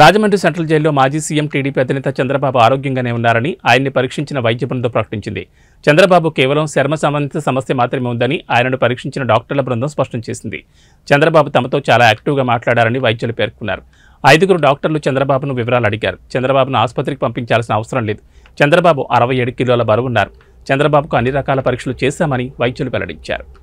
Rajahmundry central జైల్లో మాజీ CM TDP అధినేత చంద్రబాబు ఆరోగ్యంగానే ఉన్నారని ఆయన్ని పరీక్షించిన వైద్య బృందం ప్రకటించింది చంద్రబాబు కేవలం శర్మ సంబంధిత సమస్య మాత్రమే ఉందని ఆయనను పరీక్షించిన డాక్టర్ల బృందం స్పష్టం చేసింది చంద్రబాబు తమతో చాలా యాక్టివ్గా మాట్లాడారని వైద్యులు పేర్కొన్నారు ఐదుగురు డాక్టర్లు చంద్రబాబును వివరాలు అడిగారు చంద్రబాబును ఆసుపత్రికి పంపించాల్సిన అవసరం లేదు చంద్రబాబు అరవై ఏడు కిలోల బరువున్నారు చంద్రబాబుకు అన్ని రకాల పరీక్షలు చేశామని వైద్యులు వెల్లడించారు